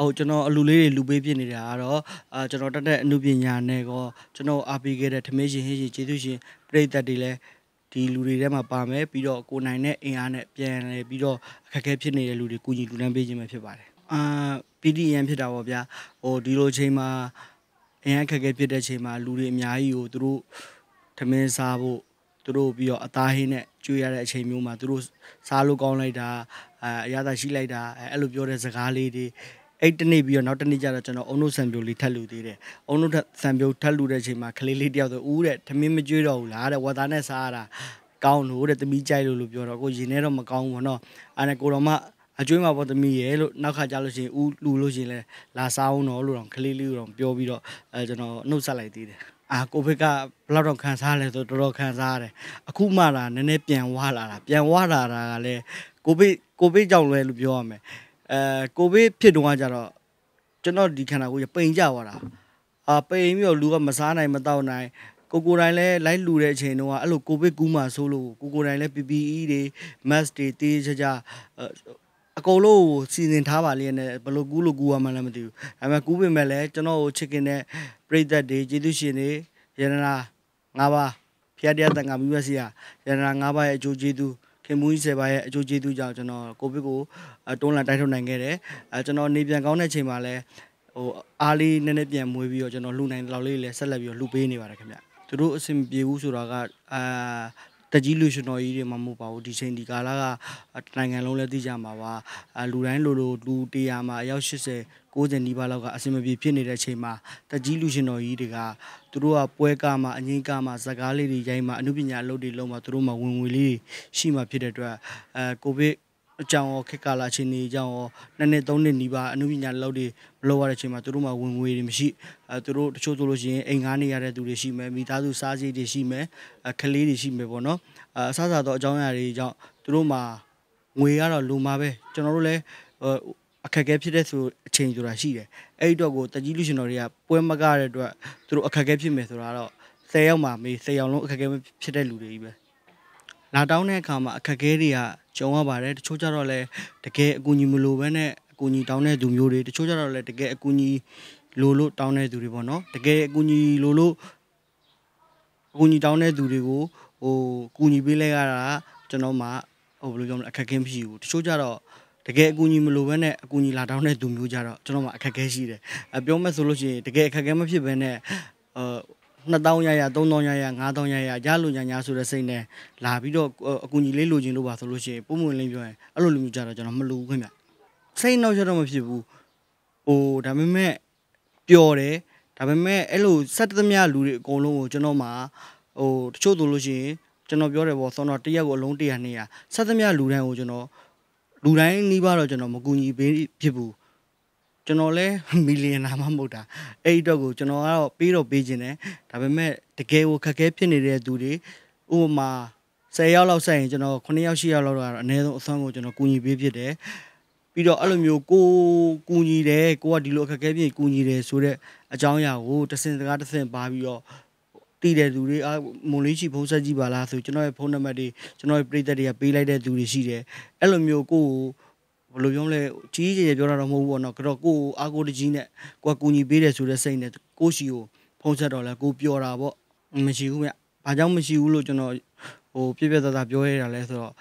ဟုတ်ကျွန်တော်အလူလေးတွေလူပေးပြနေတာကတော့အာကျွန်တော်တက်တဲ့အမှုပညာနဲ့ကောကျွန်တော်အားပေးခဲ့တဲ့ထမင်းရှင်ဟင်းရှင်ကျေးဇူးရှင်ပရိသတ်တွေလည်းဒီလူတွေထဲမှာပါမယ်ပြီးတော့ကိုနိုင်တဲ့အင်အားနဲ့ပြန်လဲပြီးတော့အခက်အခဲဖြစ်နေတဲ့လူတွေကိုကြီးလူတန်းပေးခြင်းပဲဖြစ်ပါတယ်အာပီတီအရန်ဖြစ်တာပေါ့ဗျာဟိုဒီလိုချိန်မှာအင်အားအခက်အခဲဖြစ်တဲ့ချိန်မှာလူတွေအများကြီးကိုသူတို့ထမင်းစားဖို့သူတို့ပြီးတော့အသားဟင်းနဲ့ကျွေးရတဲ့အချိန်မျိုးမှာသူတို့စားလို့ကောင်းလိုက်တာအဲအရသာရှိလိုက်တာအဲအဲ့လိုပြောတဲ့စကားလေးတွေအဲ့တနေ့ပြီးတော့နောက်တနေ့ကျတော့ကျွန်တော်အုံနုဆံပြိုလေးထပ်လူသေးတယ်အုံနုဆံပြိုထပ်လူတဲ့အချိန်မှာကလေးလေးတယောက်ဆိုဦးတဲ့ထမင်းမကျွေးတော့ဘူးလားတဲ့ဝါသားနဲ့စားရတာကောင်းလို့တဲ့သမီးကြိုက်လို့လို့ပြောတော့ကိုရင်ထဲတော့မကောင်းဘူးပေါ့နော်အဲ့ဒါကိုတော့မှအကျွေးမှာပေါ့သမီးရဲ့လို့နောက်ခါကြလို့ရှိရင်ဦးလူလို့ရှိရင်လဲလာစားအောင်တော့လို့တော့ကလေးလေးတော့ပြောပြီးတော့အဲကျွန်တော်နှုတ်ဆက်လိုက်သေးတယ်အာကိုဗစ်ကဘလောက်တော့ခံစားလဲဆိုတော်တော်ခံစားရတယ်အခုမှလာနည်းနည်းပြန်ဝါလာတာပြန်ဝါလာတာကလည်းကိုဗစ်ကိုဗစ်ကြောင့်လဲလို့ပြောရမယ်အဲကိုဗစ်ဖြစ်တော့ကြတော့ကျွန်တော်ဒီခန္ဓာကိုယ်ပိန်ကြသွားတာအာပိန်ပြီးတော့လူကမစားနိုင်မတောက်နိုင်ကိုကိုတိုင်းလဲလိုက်လူတဲ့အချိန်တုန်းကအဲ့လိုကိုဗစ်ကူးမှဆိုးလို့ကိုကိုတိုင်းလဲ PPE တွေ mask တွေတေးချာချာအကုန်လုံးကိုစီစဉ်ထားပါလျက်နဲ့ဘယ်လိုကူးလို့ကူးရမှန်းလည်းမသိဘူးဒါပေမဲ့ကူးပေမဲ့လည်းကျွန်တော်ကိုချစ်ခင်တဲ့ပရိသတ်တွေကျေးဇူးရှင်တွေယန္တနာ၅ပါးဖျားတရားတန်ခါမြွက်စီရယန္တနာ၅ပါးရဲ့အကျိုးကျေးဇူးခင်မူကြီးဆယ်ပါးရဲ့အကျိုးကျေးဇူးကြောင့်ကျွန်တော်ကိုဗစ်ကိုတွန်းလှန်တိုက်ထုတ်နိုင်ခဲ့တယ်အဲကျွန်တော်နေပြန်ကောင်းတဲ့အချိန်မှာလည်းဟိုအားလေးနည်းနည်းပြန်မွေးပြီးတော့ကျွန်တော်လှူနိုင်တဲ့လောက်လေးလည်းဆက်လက်ပြီးတော့လှူပေးနေပါတယ်ခင်ဗျသူတို့အဆင်မပြေဘူးဆိုတာကအာတက်ကြီးလူရှင်တော်ကြီးတွေမှမဟုတ်ပါဘူးဒီချိန်ဒီကာလကနိုင်ငံလုံးလည်းသိကြမှာပါလူတိုင်းလူလူလူ100မှာအယောက်80 90နီးပါးလောက်ကအဆင်မပြေဖြစ်နေတဲ့အချိန်မှာတက်ကြီးလူရှင်တော်ကြီးတွေကသူတို့ကပွဲကမှာအငင်းကမှာဇကားလေးတွေရိုင်းမှာအမှုပညာအလုပ်တွေလုပ်မှာသူတို့မှာဝင်ငွေလေးရှိမှဖြစ်တဲ့အတွက်အဲကိုဗစ်အကြောင်းရောခေတ်ကာလအခြေအနေအကြောင်းရောနှစ်နှစ်သုံးနှစ်နီးပါးအမှုပညာလောက်တွေမလုပ်ရတဲ့အချိန်မှာသူတို့မှာဝင်ငွေတွေမရှိအဲသူတို့တချို့ဆိုလို့ရှိရင်အိမ်ငားနေရတဲ့သူတွေရှိမယ်မိသားစုစားစည်းတွေရှိမယ်ကလေးတွေရှိမယ်ပေါ့နော်အဲအဆအဆတော့အကြောင်းအရာတွေကြောင့်သူတို့မှာငွေကတော့လိုမှာပဲကျွန်တော်တို့လည်းအခက်အခဲဖြစ်တဲ့ဆိုအချိန်ဆိုတာရှိတယ်အဲ့ဒီတော့ကိုတကြီးလူရှင်တော်တွေကပွဲမကတဲ့အတွက်သူတို့အခက်အခဲဖြစ်မယ်ဆိုတာတော့10ရောက်မှာမေး10ရောက်လုံးအခက်အခဲဖြစ်တဲ့လူတွေကြီးပဲလာတောင်းတဲ့အခါမှာအခက်အခဲတွေကကြုံရပါတယ်တချို့ကြတော့လည်းတကယ်အကူအညီမလိုဘဲနဲ့အကူအညီတောင်းတဲ့သူမျိုးတွေတချို့ကြတော့လည်းတကယ်အကူအညီလိုလို့တောင်းတဲ့သူတွေပေါ့နော်တကယ်အကူအညီလိုလို့အကူအညီတောင်းတဲ့သူတွေကိုဟိုကူညီပေးလိုက်ရတာကျွန်တော်မှဟိုဘယ်လိုပြောမလဲအခက်အခဲမရှိဘူးတချို့ကြတော့တကယ်အကူအညီမလိုဘဲနဲ့အကူအညီလာတောင်းတဲ့သူမျိုးကြတော့ကျွန်တော်မှအခက်အခဲရှိတယ်အပြောမဲ့ဆိုလို့ရှိရင်တကယ်အခက်အခဲမဖြစ်ဘဲနဲ့အာ2000ရရ3000ရရ5000ရရရလို့ညာညာဆိုတဲ့စိတ်နဲ့လာပြီးတော့အကူအညီလေးလိုချင်လို့ပါဆိုလို့ရှိရင်ပုံမှန်လင်းပြောရင်အဲ့လိုလူမျိုးကြတော့ကျွန်တော်မလူဘူးခင်ဗျစိတ်နောက်ရတော့မဖြစ်ဘူးဟိုဒါပေမဲ့ပျော်တယ်ဒါပေမဲ့အဲ့လိုစက်သမျှလူတွေအကုန်လုံးကိုကျွန်တော်မှဟိုတချို့တို့လို့ရှိရင်ကျွန်တော်ပြောတယ်ပေါ့ဆောင်းတော့တရက်ကိုအလုံး100 200စက်သမျှလူတိုင်းကိုကျွန်တော်လူတိုင်းနှီးပါတော့ကျွန်တော်မကူညီပေးဖြစ်ဘူးကျွန်တော်လည်းမီလီယံနာမှမဟုတ်တာအဲ့ဒီတော့ကိုကျွန်တော်ကတော့ပေးတော့ပေးခြင်းတယ်ဒါပေမဲ့တကယ်ကိုခက်ခဲဖြစ်နေတဲ့သူတွေဥပမာ10ယောက်လောက်ဆိုင်ရင်ကျွန်တော်9ယောက်10ယောက်လောက်တော့အနည်းဆုံးအသွမ်းကိုကျွန်တော်ကူညီပေးဖြစ်တယ်ပြီးတော့အဲ့လိုမျိုးကိုကူညီတယ်ကိုကဒီလိုအခက်အခဲပြင်ကူညီတယ်ဆိုတော့အကြောင်းအရာကိုတစင်စကားတစင်ပါပြီးတော့တည်တဲ့သူတွေအမွန်လေးချီဖုန်းဆက်ကြည့်ပါလားဆိုကျွန်တော်ရဲ့ဖုန်းနံပါတ်တွေကျွန်တော်ရဲ့ပရိသတ်တွေကပေးလိုက်တဲ့သူတွေရှိတယ်အဲ့လိုမျိုးကိုကိုဘယ်လိုပြောမလဲကြီးကြီးကျယ်ပြောတာတော့မဟုတ်ဘူးပေါ့နော်ကတော့ကိုအာကိုတကြီးနဲ့ကိုကကူညီပေးတယ်ဆိုတဲ့စိတ်နဲ့ကိုရှိကိုဖုံးဆက်တော့လဲကိုပျော်တာပေါ့မရှိဘူးဗျဘာကြောင့်မရှိဘူးလို့ကျွန်တော်ဟိုပြည့်ပြည့်သားသားပြောရတာလဲဆိုတော့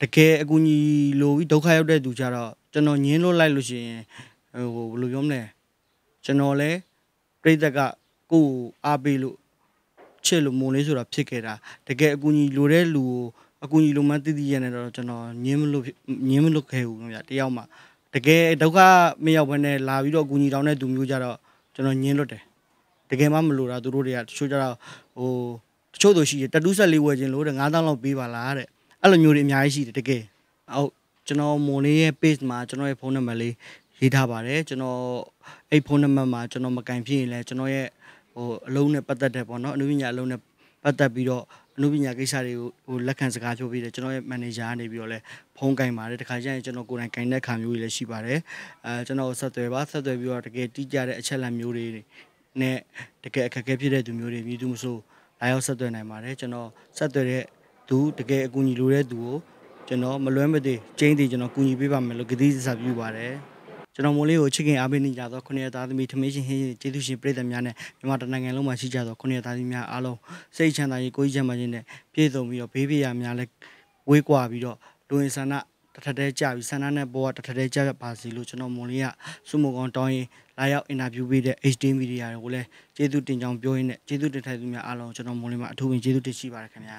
တကယ်အကူညီလိုပြီးဒုက္ခရောက်တဲ့သူကြတော့ကျွန်တော်ညင်းလို့လိုက်လို့ရှိရင်ဟိုဘယ်လိုပြောမလဲကျွန်တော်လဲပြိသက်ကကိုအားပေးလို့ချစ်လို့မုံလေးဆိုတာဖြစ်ခဲ့တာတကယ်အကူညီလိုတဲ့လူကိုအကူအညီလိုမှတည်တည်ရနေတော့ကျွန်တော်ငင်းမလို့ငင်းမလို့ခဲ့ဘူးခင်ဗျတယောက်မှတကယ်ဒုက္ခမရောက်ဘဲနဲ့လာပြီးတော့အကူအညီတောင်းတဲ့သူမျိုးကြတော့ကျွန်တော်ငင်းလွတ်တယ်တကယ်မှမလိုတာသူတို့တွေကတချို့ကြတော့ဟိုတချို့တို့ရှိတယ်တတူးဆက်လေးဝယ်ခြင်းလို့တဲ့9000လောက်ပေးပါလားတဲ့အဲ့လိုမျိုးတွေအများကြီးရှိတယ်တကယ်ဟုတ်ကျွန်တော်မွန်လေးရဲ့ page မှာကျွန်တော်ရဲ့ဖုန်းနံပါတ်လေးရေးထားပါတယ်ကျွန်တော်အဲ့ဖုန်းနံပါတ်မှာကျွန်တော်မကင်ဖြစ်ရင်လည်းကျွန်တော်ရဲ့ဟိုအလုံးနဲ့ပတ်သက်တဲ့ပေါ့နော်အနုပညာအလုံးနဲ့ပတ်သက်ပြီးတော့အမှုပညာကိစ္စတွေကိုဟိုလက်ခံစကားပြောပေးတယ်ကျွန်တော်ရဲ့မန်နေဂျာကနေပြီးတော့လဲဖုန်းကင်ပါတယ်တခါကျရင်ကျွန်တော်ကိုယ်တိုင်ကင်တဲ့ခါမျိုးတွေလည်းရှိပါတယ်အဲကျွန်တော်ဆက်သွယ်ပါဆက်သွယ်ပြီးတော့တကယ်တိကျတဲ့အချက်အလက်မျိုးတွေနဲ့တကယ်အခက်အခဲဖြစ်တဲ့သူမျိုးတွေမြည်သူမဆိုလာရောက်ဆက်သွယ်နိုင်ပါတယ်ကျွန်တော်ဆက်သွယ်တဲ့သူတကယ်အကူအညီလိုတဲ့သူကိုကျွန်တော်မလွဲမသွေကျင်းတည်ကျွန်တော်ကူညီပေးပါမယ်လို့ကတိစစာပြုပါတယ်ကျွန်တော်မိုးလေးကိုချစ်ခင်အားပေးနေကြသောခုနှစ်သားသမီးထမင်းရှင်ဟင်းကျေးဇူးရှင်ပြည်သက်များနဲ့မြန်မာတနိုင်ငံလုံးမှာရှိကြသောခုနှစ်သားသမီးများအားလုံးစိတ်ချမ်းသာရေးကိုယ်ကြီးချမ်းသာခြင်းနဲ့ပြည့်စုံပြီးတော့ဘေးပြရာများလည်းဝေးကွာပြီးတော့လူဝင်ဆန္ဒတထထဲကြပြီးဆန္ဒနဲ့ဘောကတထထဲကြပါစီလို့ကျွန်တော်မွန်လေးကစုမုံကောင်တောင်းရင်လာရောက်အင်တာဗျူးပေးတဲ့ HD Media တွေကိုလည်းကျေးဇူးတင်ကြောင်းပြောရင်းနဲ့ကျေးဇူးတင်ထိုက်သူများအားလုံးကျွန်တော်မွန်လေးမှာအထူးပင်ကျေးဇူးတင်ရှိပါတယ်ခင်ဗျာ